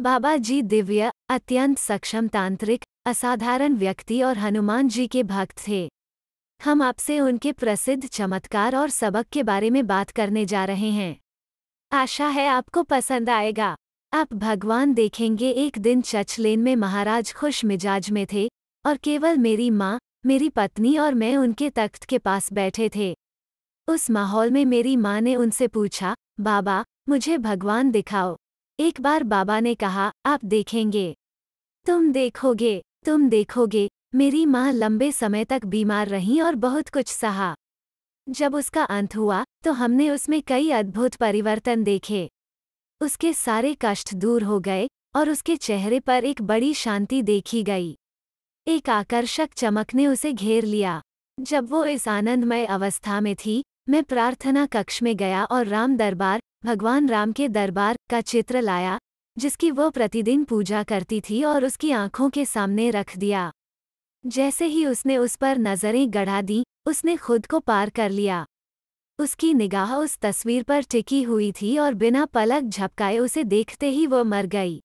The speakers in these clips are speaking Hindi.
बाबा जी दिव्य अत्यंत सक्षम तांत्रिक असाधारण व्यक्ति और हनुमान जी के भक्त थे हम आपसे उनके प्रसिद्ध चमत्कार और सबक के बारे में बात करने जा रहे हैं आशा है आपको पसंद आएगा आप भगवान देखेंगे एक दिन चच लेन में महाराज खुश मिजाज में थे और केवल मेरी माँ मेरी पत्नी और मैं उनके तख्त के पास बैठे थे उस माहौल में मेरी माँ ने उनसे पूछा बाबा मुझे भगवान दिखाओ एक बार बाबा ने कहा आप देखेंगे तुम देखोगे तुम देखोगे मेरी माँ लंबे समय तक बीमार रही और बहुत कुछ सहा जब उसका अंत हुआ तो हमने उसमें कई अद्भुत परिवर्तन देखे उसके सारे कष्ट दूर हो गए और उसके चेहरे पर एक बड़ी शांति देखी गई एक आकर्षक चमक ने उसे घेर लिया जब वो इस आनंदमय अवस्था में थी मैं प्रार्थना कक्ष में गया और राम दरबार भगवान राम के दरबार का चित्र लाया जिसकी वह प्रतिदिन पूजा करती थी और उसकी आंखों के सामने रख दिया जैसे ही उसने उस पर नज़रें गढ़ा दी उसने खुद को पार कर लिया उसकी निगाह उस तस्वीर पर टिकी हुई थी और बिना पलक झपकाए उसे देखते ही वह मर गई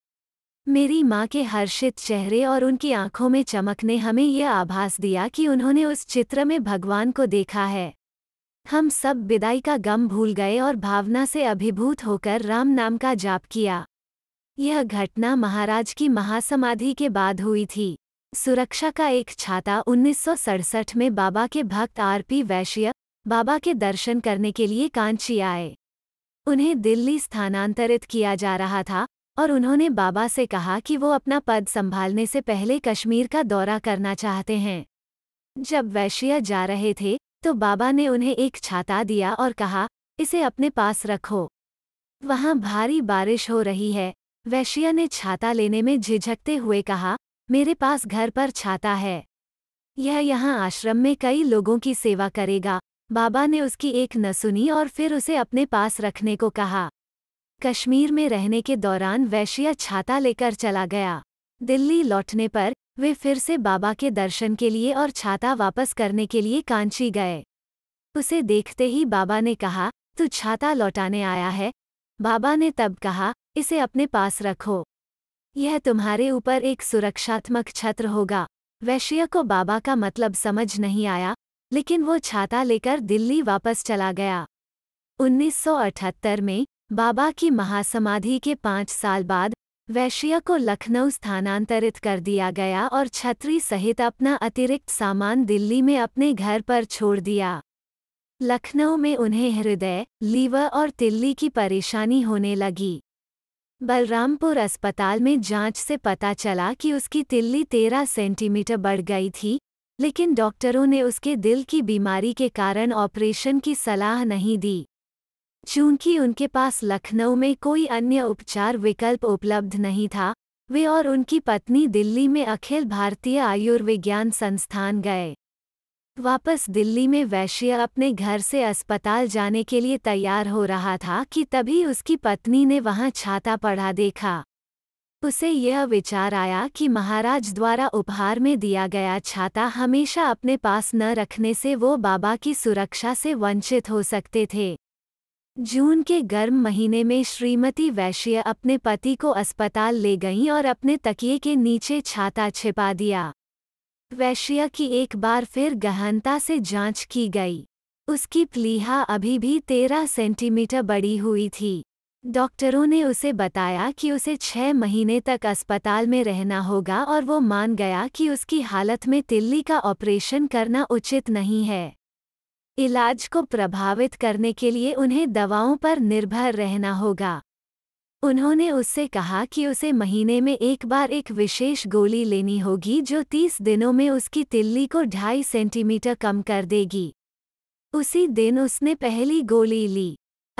मेरी माँ के हर्षित चेहरे और उनकी आंखों में चमक ने हमें यह आभास दिया कि उन्होंने उस चित्र में भगवान को देखा है हम सब विदाई का गम भूल गए और भावना से अभिभूत होकर राम नाम का जाप किया यह घटना महाराज की महासमाधि के बाद हुई थी सुरक्षा का एक छाता उन्नीस में बाबा के भक्त आरपी वैश्य बाबा के दर्शन करने के लिए कांची आए उन्हें दिल्ली स्थानांतरित किया जा रहा था और उन्होंने बाबा से कहा कि वो अपना पद संभालने से पहले कश्मीर का दौरा करना चाहते हैं जब वैश्य जा रहे थे तो बाबा ने उन्हें एक छाता दिया और कहा इसे अपने पास रखो वहां भारी बारिश हो रही है वैश्या ने छाता लेने में झिझकते हुए कहा मेरे पास घर पर छाता है यह यहाँ आश्रम में कई लोगों की सेवा करेगा बाबा ने उसकी एक न सुनी और फिर उसे अपने पास रखने को कहा कश्मीर में रहने के दौरान वैश्या छाता लेकर चला गया दिल्ली लौटने पर वे फिर से बाबा के दर्शन के लिए और छाता वापस करने के लिए कांची गए उसे देखते ही बाबा ने कहा तू छाता लौटाने आया है बाबा ने तब कहा इसे अपने पास रखो यह तुम्हारे ऊपर एक सुरक्षात्मक छत्र होगा वैश्य को बाबा का मतलब समझ नहीं आया लेकिन वो छाता लेकर दिल्ली वापस चला गया 1978 में बाबा की महासमाधि के पाँच साल बाद वैश्य को लखनऊ स्थानांतरित कर दिया गया और छतरी सहित अपना अतिरिक्त सामान दिल्ली में अपने घर पर छोड़ दिया लखनऊ में उन्हें हृदय लीवर और तिल्ली की परेशानी होने लगी बलरामपुर अस्पताल में जांच से पता चला कि उसकी तिल्ली तेरह सेंटीमीटर बढ़ गई थी लेकिन डॉक्टरों ने उसके दिल की बीमारी के कारण ऑपरेशन की सलाह नहीं दी चूंकि उनके पास लखनऊ में कोई अन्य उपचार विकल्प उपलब्ध नहीं था वे और उनकी पत्नी दिल्ली में अखिल भारतीय आयुर्विज्ञान संस्थान गए वापस दिल्ली में वैश्य अपने घर से अस्पताल जाने के लिए तैयार हो रहा था कि तभी उसकी पत्नी ने वहां छाता पढ़ा देखा उसे यह विचार आया कि महाराज द्वारा उपहार में दिया गया छाता हमेशा अपने पास न रखने से वो बाबा की सुरक्षा से वंचित हो सकते थे जून के गर्म महीने में श्रीमती वैश्य अपने पति को अस्पताल ले गईं और अपने तकिए के नीचे छाता छिपा दिया वैश्य की एक बार फिर गहनता से जांच की गई उसकी प्लीहा अभी भी तेरह सेंटीमीटर बड़ी हुई थी डॉक्टरों ने उसे बताया कि उसे छह महीने तक अस्पताल में रहना होगा और वो मान गया कि उसकी हालत में तिल्ली का ऑपरेशन करना उचित नहीं है इलाज को प्रभावित करने के लिए उन्हें दवाओं पर निर्भर रहना होगा उन्होंने उससे कहा कि उसे महीने में एक बार एक विशेष गोली लेनी होगी जो तीस दिनों में उसकी तिल्ली को ढाई सेंटीमीटर कम कर देगी उसी दिन उसने पहली गोली ली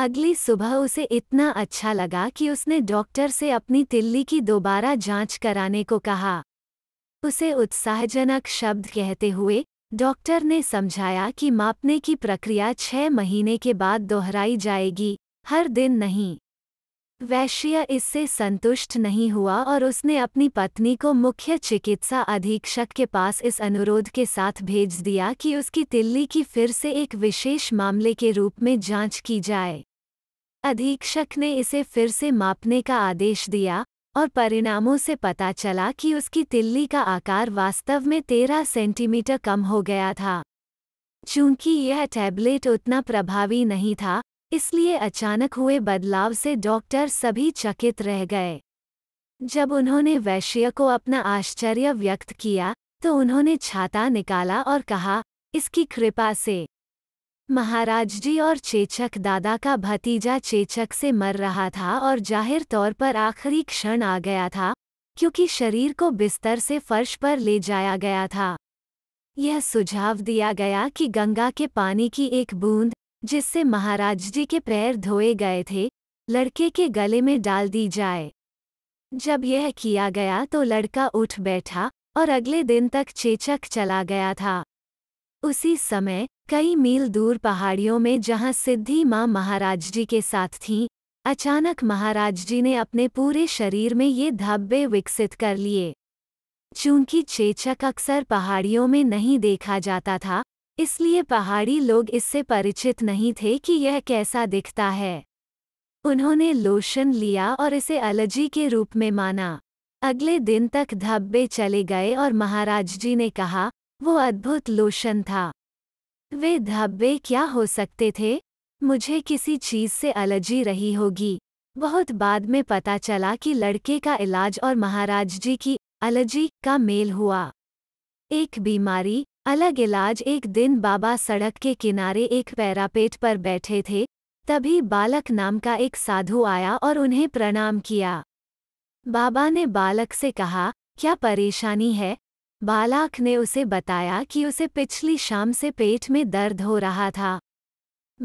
अगली सुबह उसे इतना अच्छा लगा कि उसने डॉक्टर से अपनी तिल्ली की दोबारा जांच कराने को कहा उसे उत्साहजनक शब्द कहते हुए डॉक्टर ने समझाया कि मापने की प्रक्रिया छह महीने के बाद दोहराई जाएगी हर दिन नहीं वैश्य इससे संतुष्ट नहीं हुआ और उसने अपनी पत्नी को मुख्य चिकित्सा अधीक्षक के पास इस अनुरोध के साथ भेज दिया कि उसकी तिल्ली की फिर से एक विशेष मामले के रूप में जांच की जाए अधीक्षक ने इसे फिर से मापने का आदेश दिया और परिणामों से पता चला कि उसकी तिल्ली का आकार वास्तव में तेरह सेंटीमीटर कम हो गया था चूंकि यह टैबलेट उतना प्रभावी नहीं था इसलिए अचानक हुए बदलाव से डॉक्टर सभी चकित रह गए जब उन्होंने वैश्य को अपना आश्चर्य व्यक्त किया तो उन्होंने छाता निकाला और कहा इसकी कृपा से महाराज जी और चेचक दादा का भतीजा चेचक से मर रहा था और जाहिर तौर पर आखिरी क्षण आ गया था क्योंकि शरीर को बिस्तर से फर्श पर ले जाया गया था यह सुझाव दिया गया कि गंगा के पानी की एक बूंद जिससे महाराज जी के पैर धोए गए थे लड़के के गले में डाल दी जाए जब यह किया गया तो लड़का उठ बैठा और अगले दिन तक चेचक चला गया था उसी समय कई मील दूर पहाड़ियों में जहां सिद्धि माँ महाराज जी के साथ थीं अचानक महाराज जी ने अपने पूरे शरीर में ये धब्बे विकसित कर लिए चूंकि चेचक अक्सर पहाड़ियों में नहीं देखा जाता था इसलिए पहाड़ी लोग इससे परिचित नहीं थे कि यह कैसा दिखता है उन्होंने लोशन लिया और इसे अलर्जी के रूप में माना अगले दिन तक धब्बे चले गए और महाराज जी ने कहा वो अद्भुत लोशन था वे धब्बे क्या हो सकते थे मुझे किसी चीज से एलर्जी रही होगी बहुत बाद में पता चला कि लड़के का इलाज और महाराज जी की एलर्जी का मेल हुआ एक बीमारी अलग इलाज एक दिन बाबा सड़क के किनारे एक पैरापेट पर बैठे थे तभी बालक नाम का एक साधु आया और उन्हें प्रणाम किया बाबा ने बालक से कहा क्या परेशानी है बालाक ने उसे बताया कि उसे पिछली शाम से पेट में दर्द हो रहा था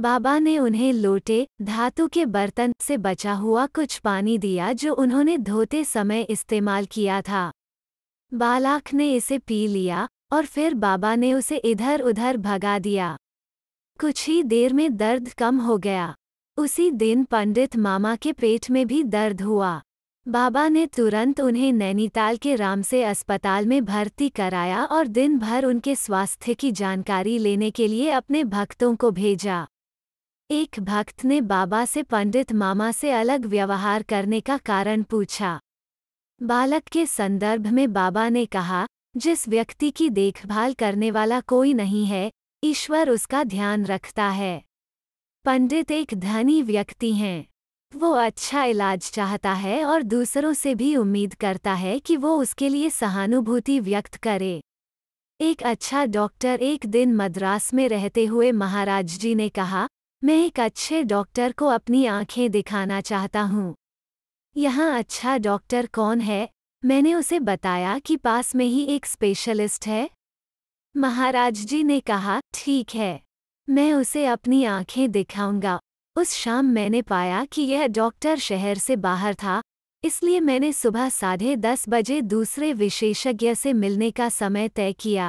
बाबा ने उन्हें लोटे धातु के बर्तन से बचा हुआ कुछ पानी दिया जो उन्होंने धोते समय इस्तेमाल किया था बालाक ने इसे पी लिया और फिर बाबा ने उसे इधर उधर भगा दिया कुछ ही देर में दर्द कम हो गया उसी दिन पंडित मामा के पेट में भी दर्द हुआ बाबा ने तुरंत उन्हें नैनीताल के रामसे अस्पताल में भर्ती कराया और दिन भर उनके स्वास्थ्य की जानकारी लेने के लिए अपने भक्तों को भेजा एक भक्त ने बाबा से पंडित मामा से अलग व्यवहार करने का कारण पूछा बालक के संदर्भ में बाबा ने कहा जिस व्यक्ति की देखभाल करने वाला कोई नहीं है ईश्वर उसका ध्यान रखता है पंडित एक धनी व्यक्ति हैं वो अच्छा इलाज चाहता है और दूसरों से भी उम्मीद करता है कि वो उसके लिए सहानुभूति व्यक्त करे एक अच्छा डॉक्टर एक दिन मद्रास में रहते हुए महाराज जी ने कहा मैं एक अच्छे डॉक्टर को अपनी आंखें दिखाना चाहता हूँ यहाँ अच्छा डॉक्टर कौन है मैंने उसे बताया कि पास में ही एक स्पेशलिस्ट है महाराज जी ने कहा ठीक है मैं उसे अपनी आंखें दिखाऊंगा उस शाम मैंने पाया कि यह डॉक्टर शहर से बाहर था इसलिए मैंने सुबह साढ़े दस बजे दूसरे विशेषज्ञ से मिलने का समय तय किया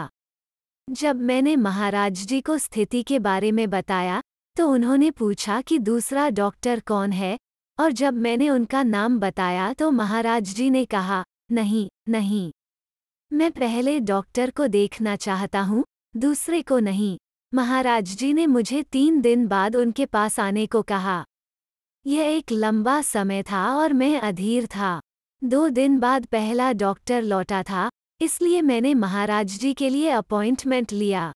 जब मैंने महाराज जी को स्थिति के बारे में बताया तो उन्होंने पूछा कि दूसरा डॉक्टर कौन है और जब मैंने उनका नाम बताया तो महाराज जी ने कहा नहीं नहीं मैं पहले डॉक्टर को देखना चाहता हूँ दूसरे को नहीं महाराज जी ने मुझे तीन दिन बाद उनके पास आने को कहा यह एक लंबा समय था और मैं अधीर था दो दिन बाद पहला डॉक्टर लौटा था इसलिए मैंने महाराज जी के लिए अपॉइंटमेंट लिया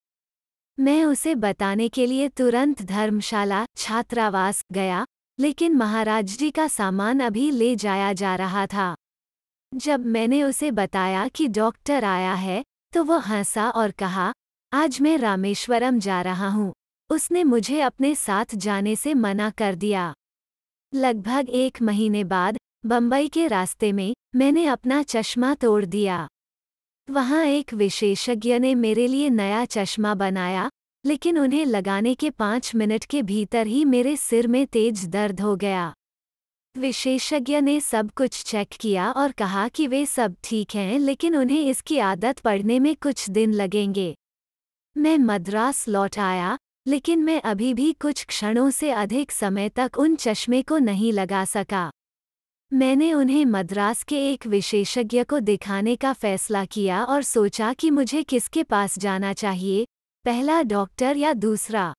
मैं उसे बताने के लिए तुरंत धर्मशाला छात्रावास गया लेकिन महाराज जी का सामान अभी ले जाया जा रहा था जब मैंने उसे बताया कि डॉक्टर आया है तो वह हंसा और कहा आज मैं रामेश्वरम जा रहा हूँ उसने मुझे अपने साथ जाने से मना कर दिया लगभग एक महीने बाद बम्बई के रास्ते में मैंने अपना चश्मा तोड़ दिया वहाँ एक विशेषज्ञ ने मेरे लिए नया चश्मा बनाया लेकिन उन्हें लगाने के पाँच मिनट के भीतर ही मेरे सिर में तेज दर्द हो गया विशेषज्ञ ने सब कुछ चेक किया और कहा कि वे सब ठीक हैं लेकिन उन्हें इसकी आदत पड़ने में कुछ दिन लगेंगे मैं मद्रास लौट आया लेकिन मैं अभी भी कुछ क्षणों से अधिक समय तक उन चश्मे को नहीं लगा सका मैंने उन्हें मद्रास के एक विशेषज्ञ को दिखाने का फैसला किया और सोचा कि मुझे किसके पास जाना चाहिए पहला डॉक्टर या दूसरा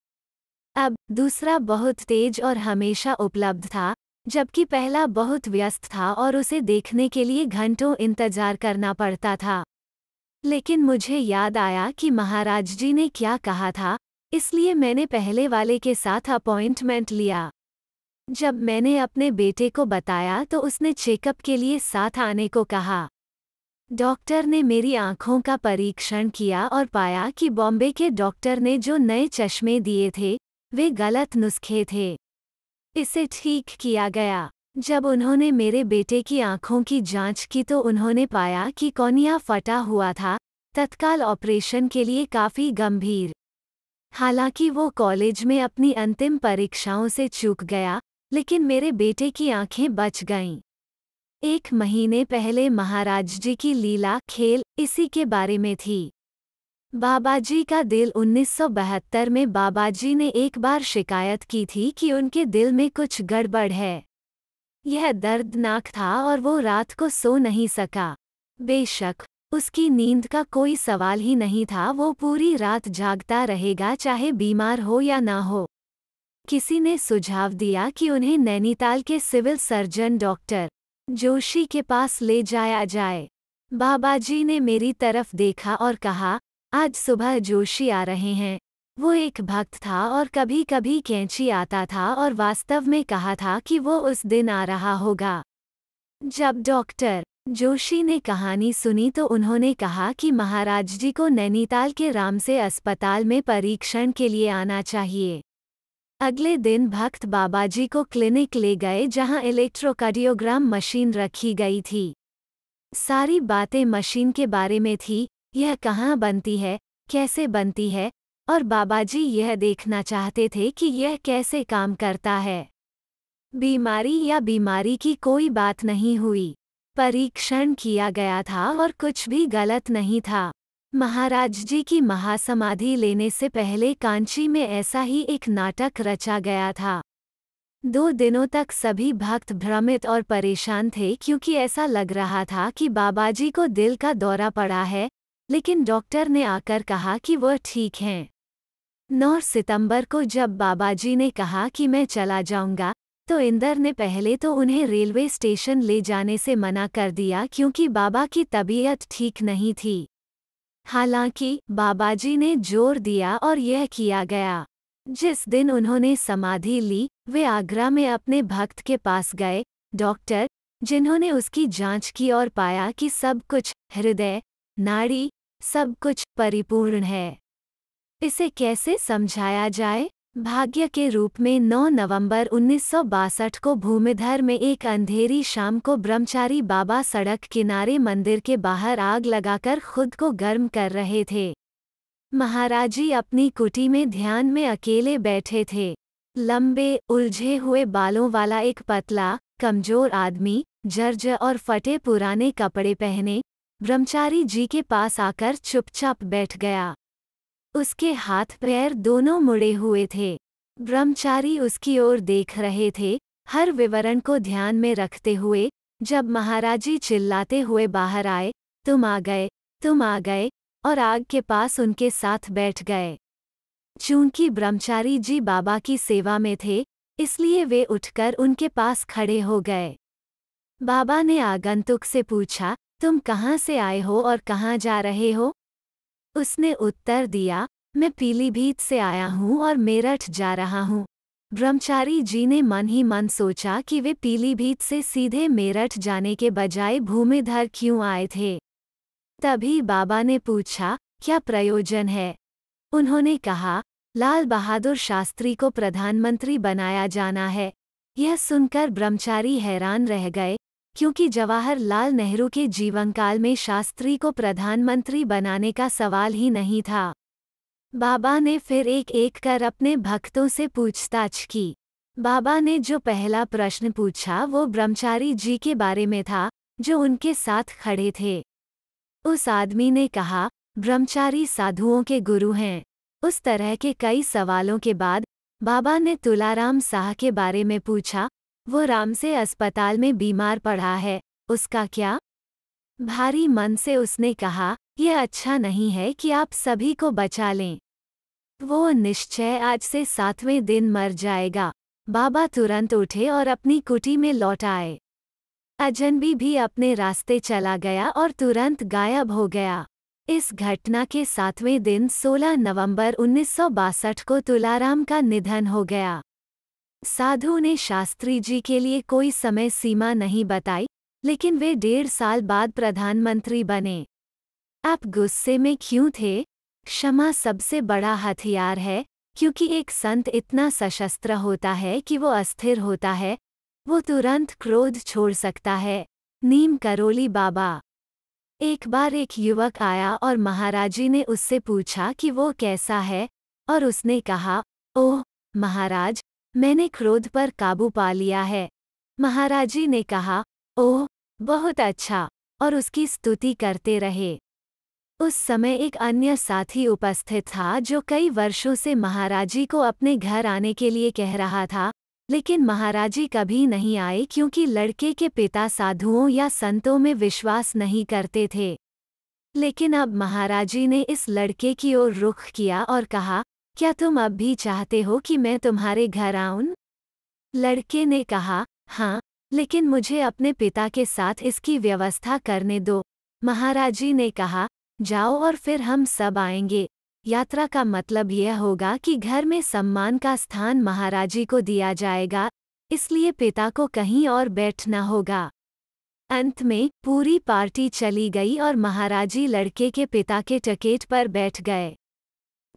अब दूसरा बहुत तेज और हमेशा उपलब्ध था जबकि पहला बहुत व्यस्त था और उसे देखने के लिए घंटों इंतजार करना पड़ता था लेकिन मुझे याद आया कि महाराज जी ने क्या कहा था इसलिए मैंने पहले वाले के साथ अपॉइंटमेंट लिया जब मैंने अपने बेटे को बताया तो उसने चेकअप के लिए साथ आने को कहा डॉक्टर ने मेरी आंखों का परीक्षण किया और पाया कि बॉम्बे के डॉक्टर ने जो नए चश्मे दिए थे वे गलत नुस्खे थे इसे ठीक किया गया जब उन्होंने मेरे बेटे की आंखों की जांच की तो उन्होंने पाया कि कोनिया फटा हुआ था तत्काल ऑपरेशन के लिए काफ़ी गंभीर हालांकि वो कॉलेज में अपनी अंतिम परीक्षाओं से चूक गया लेकिन मेरे बेटे की आंखें बच गईं एक महीने पहले महाराज जी की लीला खेल इसी के बारे में थी बाबाजी का दिल 1972 में बाबाजी ने एक बार शिकायत की थी कि उनके दिल में कुछ गड़बड़ है यह दर्दनाक था और वो रात को सो नहीं सका बेशक उसकी नींद का कोई सवाल ही नहीं था वो पूरी रात जागता रहेगा चाहे बीमार हो या ना हो किसी ने सुझाव दिया कि उन्हें नैनीताल के सिविल सर्जन डॉक्टर जोशी के पास ले जाया जाए बाबाजी ने मेरी तरफ देखा और कहा आज सुबह जोशी आ रहे हैं वो एक भक्त था और कभी कभी कैंची आता था और वास्तव में कहा था कि वो उस दिन आ रहा होगा जब डॉक्टर जोशी ने कहानी सुनी तो उन्होंने कहा कि महाराज जी को नैनीताल के राम से अस्पताल में परीक्षण के लिए आना चाहिए अगले दिन भक्त बाबा जी को क्लिनिक ले गए जहां इलेक्ट्रोकार्डियोग्राम मशीन रखी गई थी सारी बातें मशीन के बारे में थी यह कहाँ बनती है कैसे बनती है और बाबाजी यह देखना चाहते थे कि यह कैसे काम करता है बीमारी या बीमारी की कोई बात नहीं हुई परीक्षण किया गया था और कुछ भी गलत नहीं था महाराज जी की महासमाधि लेने से पहले कांची में ऐसा ही एक नाटक रचा गया था दो दिनों तक सभी भक्त भ्रमित और परेशान थे क्योंकि ऐसा लग रहा था कि बाबाजी को दिल का दौरा पड़ा है लेकिन डॉक्टर ने आकर कहा कि वह ठीक हैं 9 सितंबर को जब बाबाजी ने कहा कि मैं चला जाऊंगा तो इंदर ने पहले तो उन्हें रेलवे स्टेशन ले जाने से मना कर दिया क्योंकि बाबा की तबीयत ठीक नहीं थी हालांकि बाबाजी ने जोर दिया और यह किया गया जिस दिन उन्होंने समाधि ली वे आगरा में अपने भक्त के पास गए डॉक्टर जिन्होंने उसकी जांच की और पाया कि सब कुछ हृदय नाड़ी सब कुछ परिपूर्ण है इसे कैसे समझाया जाए भाग्य के रूप में 9 नवंबर उन्नीस को भूमिधर में एक अंधेरी शाम को ब्रह्मचारी बाबा सड़क किनारे मंदिर के बाहर आग लगाकर खुद को गर्म कर रहे थे महाराजी अपनी कुटी में ध्यान में अकेले बैठे थे लंबे उलझे हुए बालों वाला एक पतला कमजोर आदमी जर्ज और फटे पुराने कपड़े पहने ब्रह्मचारी जी के पास आकर चुपचाप बैठ गया उसके हाथ पैर दोनों मुड़े हुए थे ब्रह्मचारी उसकी ओर देख रहे थे हर विवरण को ध्यान में रखते हुए जब महाराजी चिल्लाते हुए बाहर आए तुम आ गए तुम आ गए और आग के पास उनके साथ बैठ गए चूंकि ब्रह्मचारी जी बाबा की सेवा में थे इसलिए वे उठकर उनके पास खड़े हो गए बाबा ने आगंतुक से पूछा तुम कहाँ से आए हो और कहाँ जा रहे हो उसने उत्तर दिया मैं पीलीभीत से आया हूँ और मेरठ जा रहा हूँ ब्रह्मचारी जी ने मन ही मन सोचा कि वे पीलीभीत से सीधे मेरठ जाने के बजाय भूमिधर क्यों आए थे तभी बाबा ने पूछा क्या प्रयोजन है उन्होंने कहा लाल बहादुर शास्त्री को प्रधानमंत्री बनाया जाना है यह सुनकर ब्रह्मचारी हैरान रह गए क्योंकि जवाहरलाल नेहरू के जीवनकाल में शास्त्री को प्रधानमंत्री बनाने का सवाल ही नहीं था बाबा ने फिर एक एक कर अपने भक्तों से पूछताछ की बाबा ने जो पहला प्रश्न पूछा वो ब्रह्मचारी जी के बारे में था जो उनके साथ खड़े थे उस आदमी ने कहा ब्रह्मचारी साधुओं के गुरु हैं उस तरह के कई सवालों के बाद बाबा ने तुलाराम साह के बारे में पूछा वो राम से अस्पताल में बीमार पड़ा है उसका क्या भारी मन से उसने कहा यह अच्छा नहीं है कि आप सभी को बचा लें वो निश्चय आज से सातवें दिन मर जाएगा बाबा तुरंत उठे और अपनी कुटी में लौट आए अजनबी भी अपने रास्ते चला गया और तुरंत गायब हो गया इस घटना के सातवें दिन 16 नवंबर उन्नीस को तुलाराम का निधन हो गया साधु ने शास्त्री जी के लिए कोई समय सीमा नहीं बताई लेकिन वे डेढ़ साल बाद प्रधानमंत्री बने आप गुस्से में क्यों थे क्षमा सबसे बड़ा हथियार है क्योंकि एक संत इतना सशस्त्र होता है कि वो अस्थिर होता है वो तुरंत क्रोध छोड़ सकता है नीम करोली बाबा एक बार एक युवक आया और महाराजी ने उससे पूछा कि वो कैसा है और उसने कहा ओह महाराज मैंने क्रोध पर काबू पा लिया है महाराजी ने कहा ओह बहुत अच्छा और उसकी स्तुति करते रहे उस समय एक अन्य साथी उपस्थित था जो कई वर्षों से महाराजी को अपने घर आने के लिए कह रहा था लेकिन महाराजी कभी नहीं आए क्योंकि लड़के के पिता साधुओं या संतों में विश्वास नहीं करते थे लेकिन अब महाराजी ने इस लड़के की ओर रुख किया और कहा क्या तुम अब भी चाहते हो कि मैं तुम्हारे घर आऊं लड़के ने कहा हाँ लेकिन मुझे अपने पिता के साथ इसकी व्यवस्था करने दो महाराजी ने कहा जाओ और फिर हम सब आएंगे यात्रा का मतलब यह होगा कि घर में सम्मान का स्थान महाराजी को दिया जाएगा इसलिए पिता को कहीं और बैठना होगा अंत में पूरी पार्टी चली गई और महाराजी लड़के के पिता के टकेट पर बैठ गए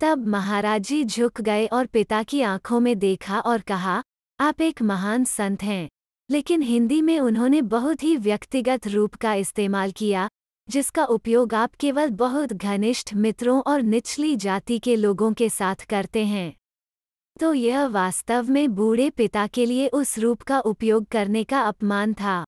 तब महाराज जी झुक गए और पिता की आंखों में देखा और कहा आप एक महान संत हैं लेकिन हिंदी में उन्होंने बहुत ही व्यक्तिगत रूप का इस्तेमाल किया जिसका उपयोग आप केवल बहुत घनिष्ठ मित्रों और निचली जाति के लोगों के साथ करते हैं तो यह वास्तव में बूढ़े पिता के लिए उस रूप का उपयोग करने का अपमान था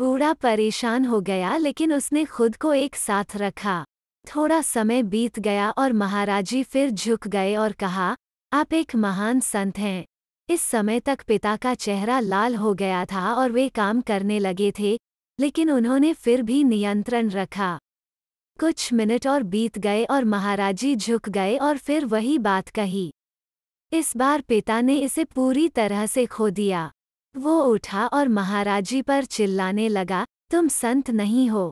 बूढ़ा परेशान हो गया लेकिन उसने खुद को एक साथ रखा थोड़ा समय बीत गया और महाराजी फिर झुक गए और कहा आप एक महान संत हैं इस समय तक पिता का चेहरा लाल हो गया था और वे काम करने लगे थे लेकिन उन्होंने फिर भी नियंत्रण रखा कुछ मिनट और बीत गए और महाराजी झुक गए और फिर वही बात कही इस बार पिता ने इसे पूरी तरह से खो दिया वो उठा और महाराजी पर चिल्लाने लगा तुम संत नहीं हो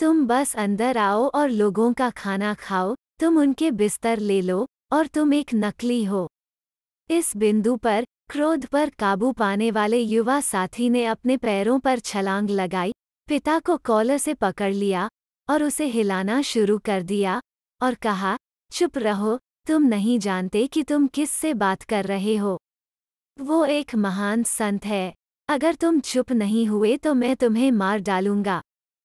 तुम बस अंदर आओ और लोगों का खाना खाओ तुम उनके बिस्तर ले लो और तुम एक नकली हो इस बिंदु पर क्रोध पर काबू पाने वाले युवा साथी ने अपने पैरों पर छलांग लगाई पिता को कॉलर से पकड़ लिया और उसे हिलाना शुरू कर दिया और कहा चुप रहो तुम नहीं जानते कि तुम किस से बात कर रहे हो वो एक महान संत है अगर तुम चुप नहीं हुए तो मैं तुम्हें मार डालूंगा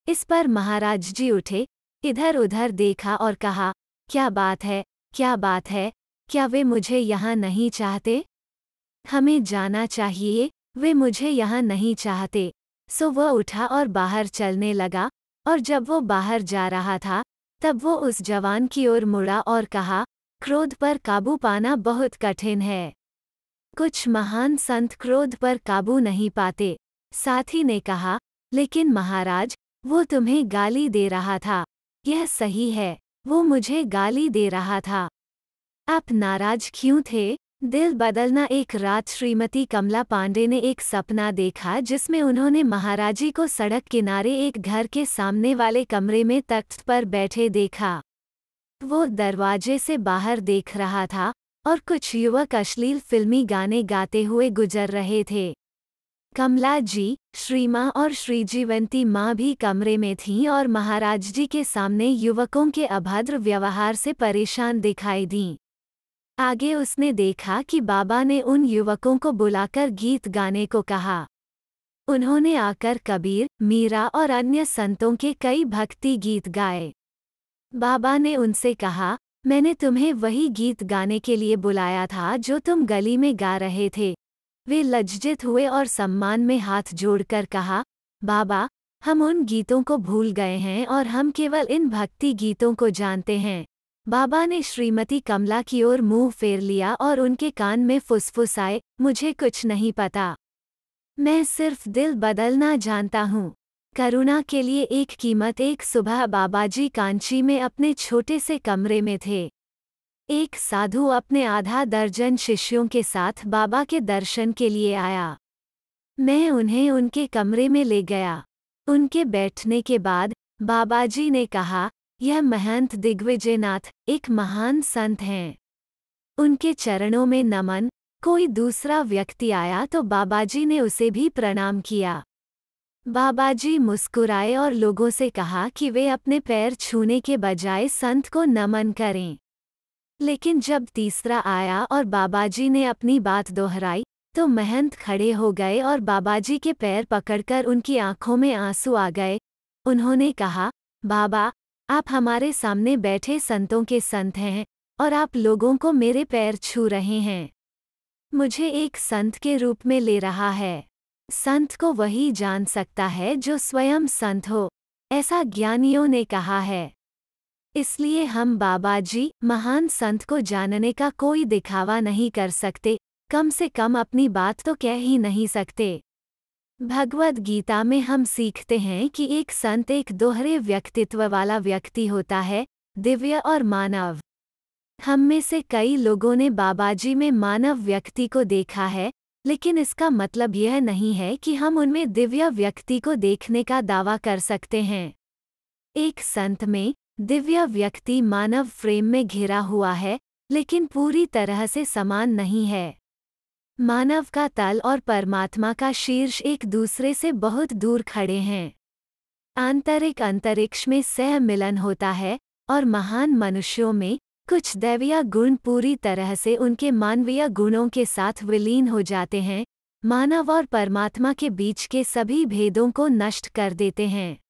इस पर महाराज जी उठे इधर उधर देखा और कहा क्या बात है क्या बात है क्या वे मुझे यहाँ नहीं चाहते हमें जाना चाहिए वे मुझे यहाँ नहीं चाहते सो वह उठा और बाहर चलने लगा और जब वो बाहर जा रहा था तब वो उस जवान की ओर मुड़ा और कहा क्रोध पर काबू पाना बहुत कठिन है कुछ महान संत क्रोध पर काबू नहीं पाते साथी ने कहा लेकिन महाराज वो तुम्हें गाली दे रहा था यह सही है वो मुझे गाली दे रहा था आप नाराज क्यों थे दिल बदलना एक रात श्रीमती कमला पांडे ने एक सपना देखा जिसमें उन्होंने महाराजी को सड़क किनारे एक घर के सामने वाले कमरे में तख्त पर बैठे देखा वो दरवाजे से बाहर देख रहा था और कुछ युवक अश्लील फिल्मी गाने गाते हुए गुजर रहे थे कमला जी श्रीमा और श्रीजीवंती माँ भी कमरे में थीं और महाराज जी के सामने युवकों के अभद्र व्यवहार से परेशान दिखाई दीं आगे उसने देखा कि बाबा ने उन युवकों को बुलाकर गीत गाने को कहा उन्होंने आकर कबीर मीरा और अन्य संतों के कई भक्ति गीत गाए बाबा ने उनसे कहा मैंने तुम्हें वही गीत गाने के लिए बुलाया था जो तुम गली में गा रहे थे वे लज्जित हुए और सम्मान में हाथ जोड़कर कहा बाबा हम उन गीतों को भूल गए हैं और हम केवल इन भक्ति गीतों को जानते हैं बाबा ने श्रीमती कमला की ओर मुंह फेर लिया और उनके कान में फुसफुस आए मुझे कुछ नहीं पता मैं सिर्फ दिल बदलना जानता हूँ करुणा के लिए एक कीमत एक सुबह बाबाजी कांची में अपने छोटे से कमरे में थे एक साधु अपने आधा दर्जन शिष्यों के साथ बाबा के दर्शन के लिए आया मैं उन्हें उनके कमरे में ले गया उनके बैठने के बाद बाबाजी ने कहा यह महंत दिग्विजयनाथ एक महान संत हैं उनके चरणों में नमन कोई दूसरा व्यक्ति आया तो बाबाजी ने उसे भी प्रणाम किया बाबाजी मुस्कुराए और लोगों से कहा कि वे अपने पैर छूने के बजाय संत को नमन करें लेकिन जब तीसरा आया और बाबाजी ने अपनी बात दोहराई तो महंत खड़े हो गए और बाबाजी के पैर पकड़कर उनकी आंखों में आंसू आ गए उन्होंने कहा बाबा आप हमारे सामने बैठे संतों के संत हैं और आप लोगों को मेरे पैर छू रहे हैं मुझे एक संत के रूप में ले रहा है संत को वही जान सकता है जो स्वयं संत हो ऐसा ज्ञानियों ने कहा है इसलिए हम बाबा जी महान संत को जानने का कोई दिखावा नहीं कर सकते कम से कम अपनी बात तो कह ही नहीं सकते भगवद गीता में हम सीखते हैं कि एक संत एक दोहरे व्यक्तित्व वाला व्यक्ति होता है दिव्य और मानव हम में से कई लोगों ने बाबाजी में मानव व्यक्ति को देखा है लेकिन इसका मतलब यह नहीं है कि हम उनमें दिव्य व्यक्ति को देखने का दावा कर सकते हैं एक संत में दिव्य व्यक्ति मानव फ्रेम में घिरा हुआ है लेकिन पूरी तरह से समान नहीं है मानव का तल और परमात्मा का शीर्ष एक दूसरे से बहुत दूर खड़े हैं आंतरिक अंतरिक्ष में सह मिलन होता है और महान मनुष्यों में कुछ दैवीय गुण पूरी तरह से उनके मानवीय गुणों के साथ विलीन हो जाते हैं मानव और परमात्मा के बीच के सभी भेदों को नष्ट कर देते हैं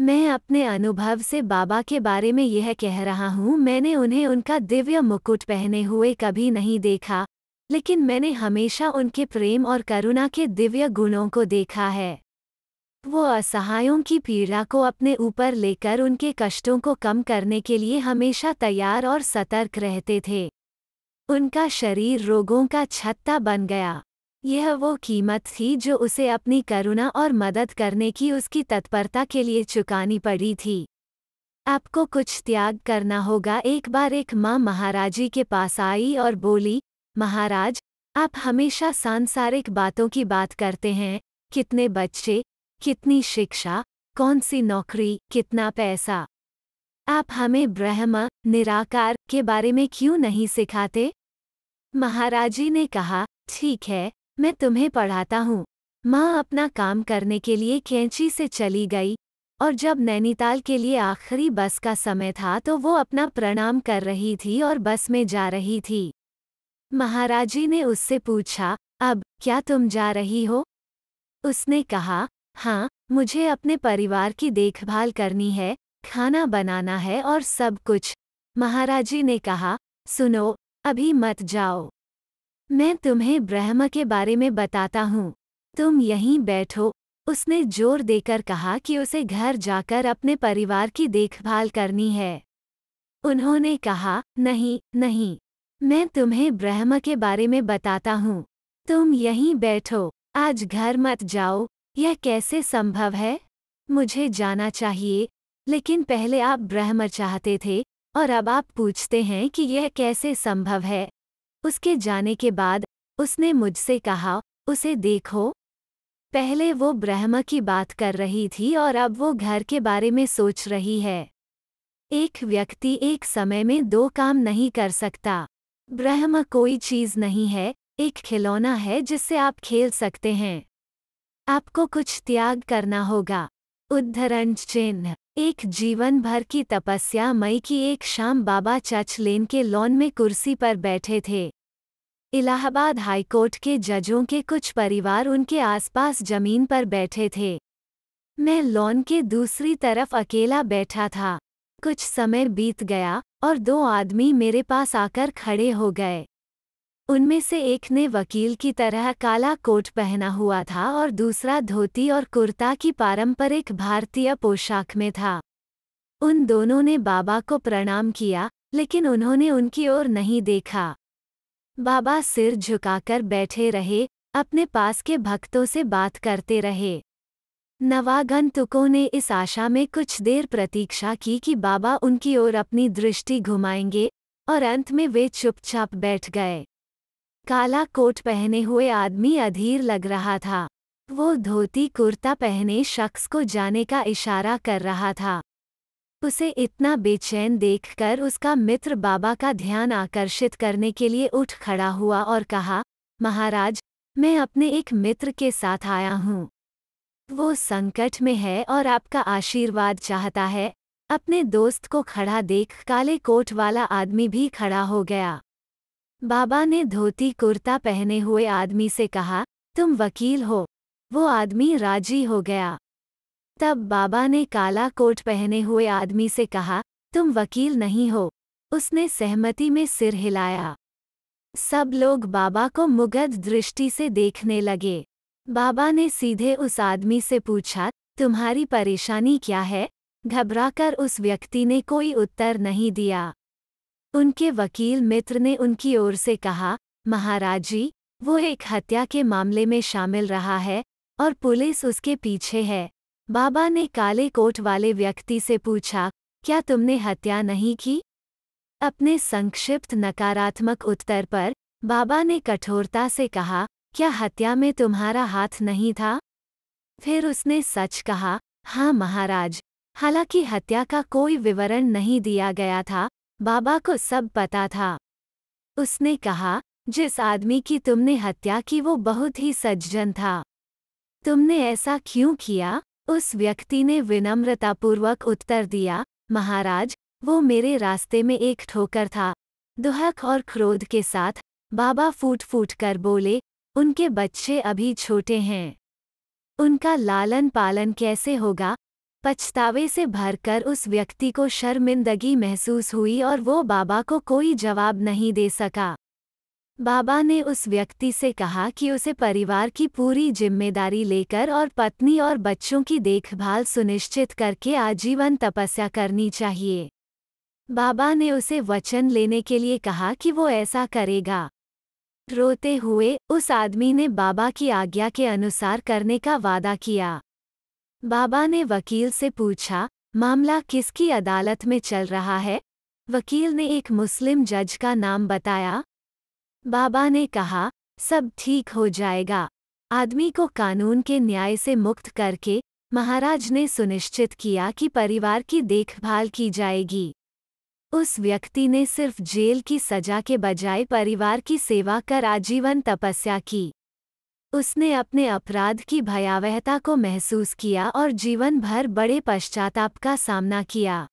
मैं अपने अनुभव से बाबा के बारे में यह कह रहा हूँ मैंने उन्हें उनका दिव्य मुकुट पहने हुए कभी नहीं देखा लेकिन मैंने हमेशा उनके प्रेम और करुणा के दिव्य गुणों को देखा है वो असहायों की पीड़ा को अपने ऊपर लेकर उनके कष्टों को कम करने के लिए हमेशा तैयार और सतर्क रहते थे उनका शरीर रोगों का छत्ता बन गया यह वो कीमत थी जो उसे अपनी करुणा और मदद करने की उसकी तत्परता के लिए चुकानी पड़ी थी आपको कुछ त्याग करना होगा एक बार एक माँ महाराजी के पास आई और बोली महाराज आप हमेशा सांसारिक बातों की बात करते हैं कितने बच्चे कितनी शिक्षा कौन सी नौकरी कितना पैसा आप हमें ब्रह्म निराकार के बारे में क्यों नहीं सिखाते महाराजी ने कहा ठीक है मैं तुम्हें पढ़ाता हूँ माँ अपना काम करने के लिए कैंची से चली गई और जब नैनीताल के लिए आखिरी बस का समय था तो वो अपना प्रणाम कर रही थी और बस में जा रही थी महाराजी ने उससे पूछा अब क्या तुम जा रही हो उसने कहा हाँ मुझे अपने परिवार की देखभाल करनी है खाना बनाना है और सब कुछ महाराजी ने कहा सुनो अभी मत जाओ मैं तुम्हें ब्रह्म के बारे में बताता हूँ तुम यहीं बैठो उसने जोर देकर कहा कि उसे घर जाकर अपने परिवार की देखभाल करनी है उन्होंने कहा नहीं नहीं मैं तुम्हें ब्रह्म के बारे में बताता हूँ तुम यहीं बैठो आज घर मत जाओ यह कैसे संभव है मुझे जाना चाहिए लेकिन पहले आप ब्रह्म चाहते थे और अब आप पूछते हैं कि यह कैसे संभव है उसके जाने के बाद उसने मुझसे कहा उसे देखो पहले वो ब्रह्म की बात कर रही थी और अब वो घर के बारे में सोच रही है एक व्यक्ति एक समय में दो काम नहीं कर सकता ब्रह्म कोई चीज नहीं है एक खिलौना है जिससे आप खेल सकते हैं आपको कुछ त्याग करना होगा उद्धरण चिन्ह एक जीवन भर की तपस्या मई की एक शाम बाबा चच लेन के लॉन में कुर्सी पर बैठे थे इलाहाबाद हाईकोर्ट के जजों के कुछ परिवार उनके आसपास जमीन पर बैठे थे मैं लॉन के दूसरी तरफ अकेला बैठा था कुछ समय बीत गया और दो आदमी मेरे पास आकर खड़े हो गए उनमें से एक ने वकील की तरह काला कोट पहना हुआ था और दूसरा धोती और कुर्ता की पारंपरिक भारतीय पोशाक में था उन दोनों ने बाबा को प्रणाम किया लेकिन उन्होंने उनकी ओर नहीं देखा बाबा सिर झुकाकर बैठे रहे अपने पास के भक्तों से बात करते रहे नवागंतुकों ने इस आशा में कुछ देर प्रतीक्षा की कि बाबा उनकी ओर अपनी दृष्टि घुमाएंगे और अंत में वे चुपचाप बैठ गए काला कोट पहने हुए आदमी अधीर लग रहा था वो धोती कुर्ता पहने शख्स को जाने का इशारा कर रहा था उसे इतना बेचैन देखकर उसका मित्र बाबा का ध्यान आकर्षित करने के लिए उठ खड़ा हुआ और कहा महाराज मैं अपने एक मित्र के साथ आया हूँ वो संकट में है और आपका आशीर्वाद चाहता है अपने दोस्त को खड़ा देख काले कोट वाला आदमी भी खड़ा हो गया बाबा ने धोती कुर्ता पहने हुए आदमी से कहा तुम वकील हो वो आदमी राजी हो गया तब बाबा ने काला कोट पहने हुए आदमी से कहा तुम वकील नहीं हो उसने सहमति में सिर हिलाया सब लोग बाबा को मुगध दृष्टि से देखने लगे बाबा ने सीधे उस आदमी से पूछा तुम्हारी परेशानी क्या है घबराकर उस व्यक्ति ने कोई उत्तर नहीं दिया उनके वकील मित्र ने उनकी ओर से कहा महाराज जी वो एक हत्या के मामले में शामिल रहा है और पुलिस उसके पीछे है बाबा ने काले कोट वाले व्यक्ति से पूछा क्या तुमने हत्या नहीं की अपने संक्षिप्त नकारात्मक उत्तर पर बाबा ने कठोरता से कहा क्या हत्या में तुम्हारा हाथ नहीं था फिर उसने सच कहा हाँ महाराज हालांकि हत्या का कोई विवरण नहीं दिया गया था बाबा को सब पता था उसने कहा जिस आदमी की तुमने हत्या की वो बहुत ही सज्जन था तुमने ऐसा क्यों किया उस व्यक्ति ने विनम्रतापूर्वक उत्तर दिया महाराज वो मेरे रास्ते में एक ठोकर था दुहक और क्रोध के साथ बाबा फूट फूट कर बोले उनके बच्चे अभी छोटे हैं उनका लालन पालन कैसे होगा पछतावे से भरकर उस व्यक्ति को शर्मिंदगी महसूस हुई और वो बाबा को कोई जवाब नहीं दे सका बाबा ने उस व्यक्ति से कहा कि उसे परिवार की पूरी जिम्मेदारी लेकर और पत्नी और बच्चों की देखभाल सुनिश्चित करके आजीवन तपस्या करनी चाहिए बाबा ने उसे वचन लेने के लिए कहा कि वो ऐसा करेगा रोते हुए उस आदमी ने बाबा की आज्ञा के अनुसार करने का वादा किया बाबा ने वकील से पूछा मामला किसकी अदालत में चल रहा है वकील ने एक मुस्लिम जज का नाम बताया बाबा ने कहा सब ठीक हो जाएगा आदमी को कानून के न्याय से मुक्त करके महाराज ने सुनिश्चित किया कि परिवार की देखभाल की जाएगी उस व्यक्ति ने सिर्फ जेल की सजा के बजाय परिवार की सेवा कर आजीवन तपस्या की उसने अपने अपराध की भयावहता को महसूस किया और जीवन भर बड़े पश्चाताप का सामना किया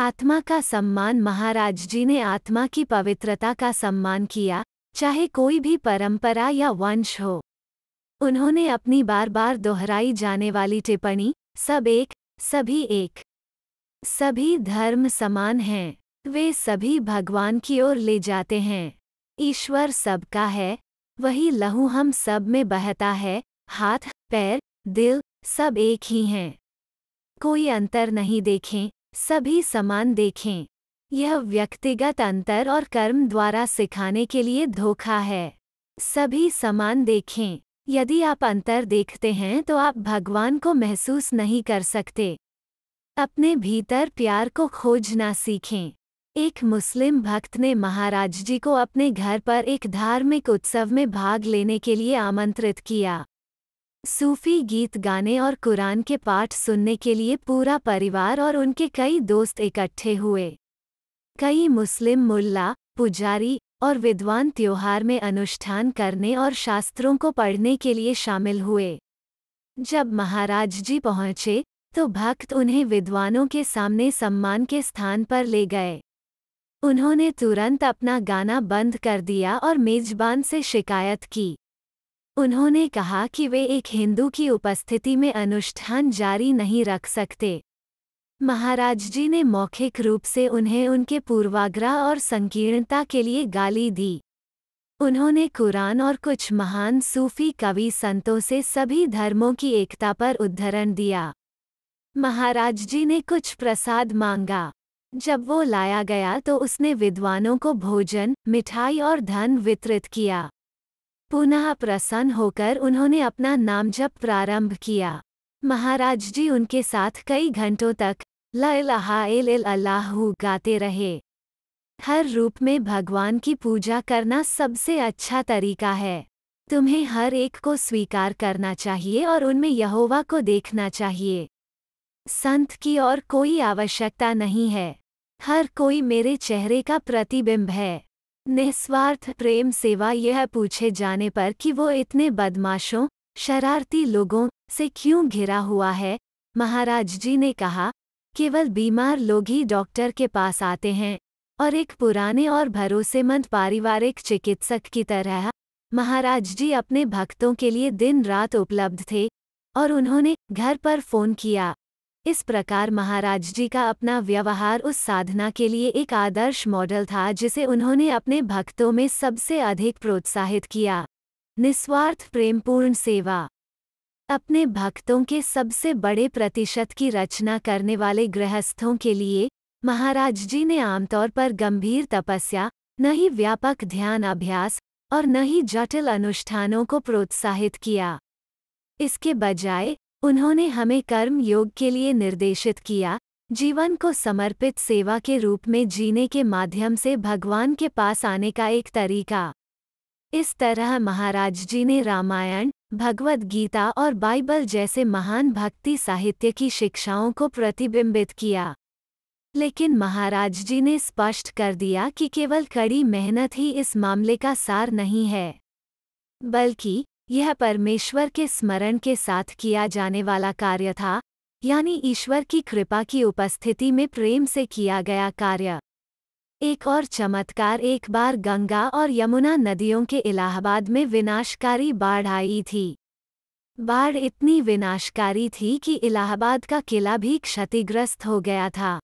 आत्मा का सम्मान महाराज जी ने आत्मा की पवित्रता का सम्मान किया चाहे कोई भी परंपरा या वंश हो उन्होंने अपनी बार बार दोहराई जाने वाली टिप्पणी सब एक सभी एक सभी धर्म समान हैं वे सभी भगवान की ओर ले जाते हैं ईश्वर सबका है वही लहू हम सब में बहता है हाथ पैर दिल सब एक ही हैं कोई अंतर नहीं देखें सभी समान देखें यह व्यक्तिगत अंतर और कर्म द्वारा सिखाने के लिए धोखा है सभी समान देखें यदि आप अंतर देखते हैं तो आप भगवान को महसूस नहीं कर सकते अपने भीतर प्यार को खोजना सीखें एक मुस्लिम भक्त ने महाराज जी को अपने घर पर एक धार्मिक उत्सव में भाग लेने के लिए आमंत्रित किया सूफी गीत गाने और कुरान के पाठ सुनने के लिए पूरा परिवार और उनके कई दोस्त इकट्ठे हुए कई मुस्लिम मुल्ला पुजारी और विद्वान त्योहार में अनुष्ठान करने और शास्त्रों को पढ़ने के लिए शामिल हुए जब महाराज जी पहुंचे तो भक्त उन्हें विद्वानों के सामने सम्मान के स्थान पर ले गए उन्होंने तुरंत अपना गाना बंद कर दिया और मेजबान से शिकायत की उन्होंने कहा कि वे एक हिंदू की उपस्थिति में अनुष्ठान जारी नहीं रख सकते महाराज जी ने मौखिक रूप से उन्हें उनके पूर्वाग्रह और संकीर्णता के लिए गाली दी उन्होंने कुरान और कुछ महान सूफी कवि संतों से सभी धर्मों की एकता पर उद्धरण दिया महाराज जी ने कुछ प्रसाद मांगा जब वो लाया गया तो उसने विद्वानों को भोजन मिठाई और धन वितरित किया पुनः प्रसन्न होकर उन्होंने अपना नाम जप प्रारंभ किया महाराज जी उनके साथ कई घंटों तक लहा अल्लाहू गाते रहे हर रूप में भगवान की पूजा करना सबसे अच्छा तरीका है तुम्हें हर एक को स्वीकार करना चाहिए और उनमें यहोवा को देखना चाहिए संत की और कोई आवश्यकता नहीं है हर कोई मेरे चेहरे का प्रतिबिंब है निस्वार्थ प्रेम सेवा यह पूछे जाने पर कि वो इतने बदमाशों शरारती लोगों से क्यों घिरा हुआ है महाराज जी ने कहा केवल बीमार लोग ही डॉक्टर के पास आते हैं और एक पुराने और भरोसेमंद पारिवारिक चिकित्सक की तरह महाराज जी अपने भक्तों के लिए दिन रात उपलब्ध थे और उन्होंने घर पर फोन किया इस प्रकार महाराज जी का अपना व्यवहार उस साधना के लिए एक आदर्श मॉडल था जिसे उन्होंने अपने भक्तों में सबसे अधिक प्रोत्साहित किया निस्वार्थ प्रेमपूर्ण सेवा अपने भक्तों के सबसे बड़े प्रतिशत की रचना करने वाले गृहस्थों के लिए महाराज जी ने आमतौर पर गंभीर तपस्या न ही व्यापक ध्यान अभ्यास और न ही जटिल अनुष्ठानों को प्रोत्साहित किया इसके बजाय उन्होंने हमें कर्म योग के लिए निर्देशित किया जीवन को समर्पित सेवा के रूप में जीने के माध्यम से भगवान के पास आने का एक तरीका इस तरह महाराज जी ने रामायण भगवद गीता और बाइबल जैसे महान भक्ति साहित्य की शिक्षाओं को प्रतिबिंबित किया लेकिन महाराज जी ने स्पष्ट कर दिया कि केवल कड़ी मेहनत ही इस मामले का सार नहीं है बल्कि यह परमेश्वर के स्मरण के साथ किया जाने वाला कार्य था यानी ईश्वर की कृपा की उपस्थिति में प्रेम से किया गया कार्य एक और चमत्कार एक बार गंगा और यमुना नदियों के इलाहाबाद में विनाशकारी बाढ़ आई थी बाढ़ इतनी विनाशकारी थी कि इलाहाबाद का किला भी क्षतिग्रस्त हो गया था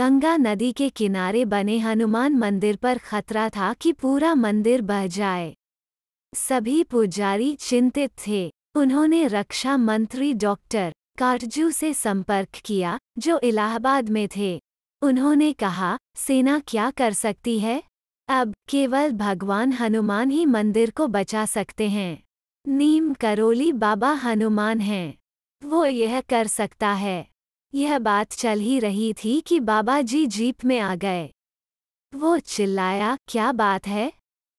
गंगा नदी के किनारे बने हनुमान मंदिर पर खतरा था कि पूरा मंदिर बह जाए सभी पुजारी चिंतित थे उन्होंने रक्षा मंत्री डॉक्टर कार्टजू से संपर्क किया जो इलाहाबाद में थे उन्होंने कहा सेना क्या कर सकती है अब केवल भगवान हनुमान ही मंदिर को बचा सकते हैं नीम करोली बाबा हनुमान हैं वो यह कर सकता है यह बात चल ही रही थी कि बाबा जी जीप में आ गए वो चिल्लाया क्या बात है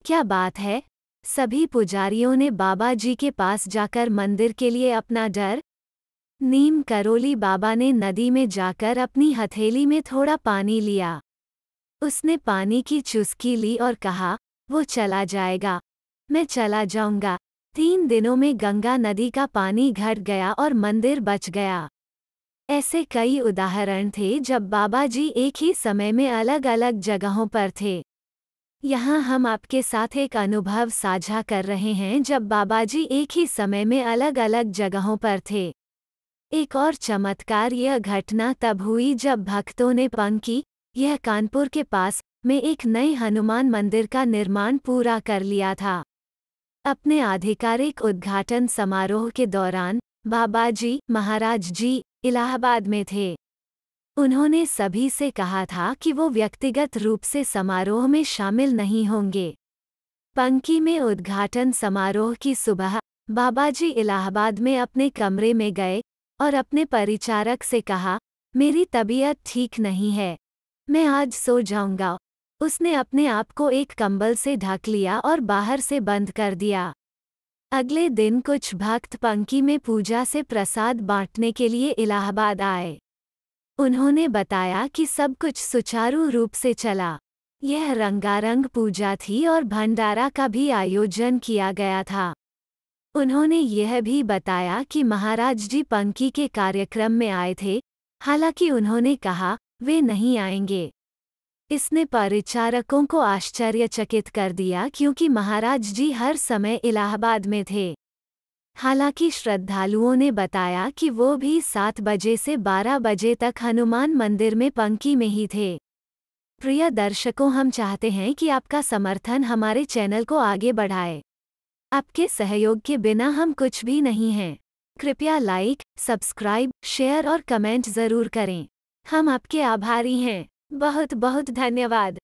क्या बात है सभी पुजारियों ने बाबा जी के पास जाकर मंदिर के लिए अपना डर नीम करोली बाबा ने नदी में जाकर अपनी हथेली में थोड़ा पानी लिया उसने पानी की चुस्की ली और कहा वो चला जाएगा मैं चला जाऊंगा तीन दिनों में गंगा नदी का पानी घट गया और मंदिर बच गया ऐसे कई उदाहरण थे जब बाबा जी एक ही समय में अलग अलग जगहों पर थे यहाँ हम आपके साथ एक अनुभव साझा कर रहे हैं जब बाबाजी एक ही समय में अलग अलग जगहों पर थे एक और चमत्कार यह घटना तब हुई जब भक्तों ने पंख की यह कानपुर के पास में एक नए हनुमान मंदिर का निर्माण पूरा कर लिया था अपने आधिकारिक उद्घाटन समारोह के दौरान बाबाजी महाराज जी इलाहाबाद में थे उन्होंने सभी से कहा था कि वो व्यक्तिगत रूप से समारोह में शामिल नहीं होंगे पंकी में उद्घाटन समारोह की सुबह बाबाजी इलाहाबाद में अपने कमरे में गए और अपने परिचारक से कहा मेरी तबीयत ठीक नहीं है मैं आज सो जाऊंगा उसने अपने आप को एक कंबल से ढक लिया और बाहर से बंद कर दिया अगले दिन कुछ भक्त पंकी में पूजा से प्रसाद बांटने के लिए इलाहाबाद आए उन्होंने बताया कि सब कुछ सुचारू रूप से चला यह रंगारंग पूजा थी और भंडारा का भी आयोजन किया गया था उन्होंने यह भी बताया कि महाराज जी पंकी के कार्यक्रम में आए थे हालांकि उन्होंने कहा वे नहीं आएंगे इसने परिचारकों को आश्चर्यचकित कर दिया क्योंकि महाराज जी हर समय इलाहाबाद में थे हालांकि श्रद्धालुओं ने बताया कि वो भी सात बजे से बारह बजे तक हनुमान मंदिर में पंक्ति में ही थे प्रिय दर्शकों हम चाहते हैं कि आपका समर्थन हमारे चैनल को आगे बढ़ाए आपके सहयोग के बिना हम कुछ भी नहीं हैं कृपया लाइक सब्सक्राइब शेयर और कमेंट ज़रूर करें हम आपके आभारी हैं बहुत बहुत धन्यवाद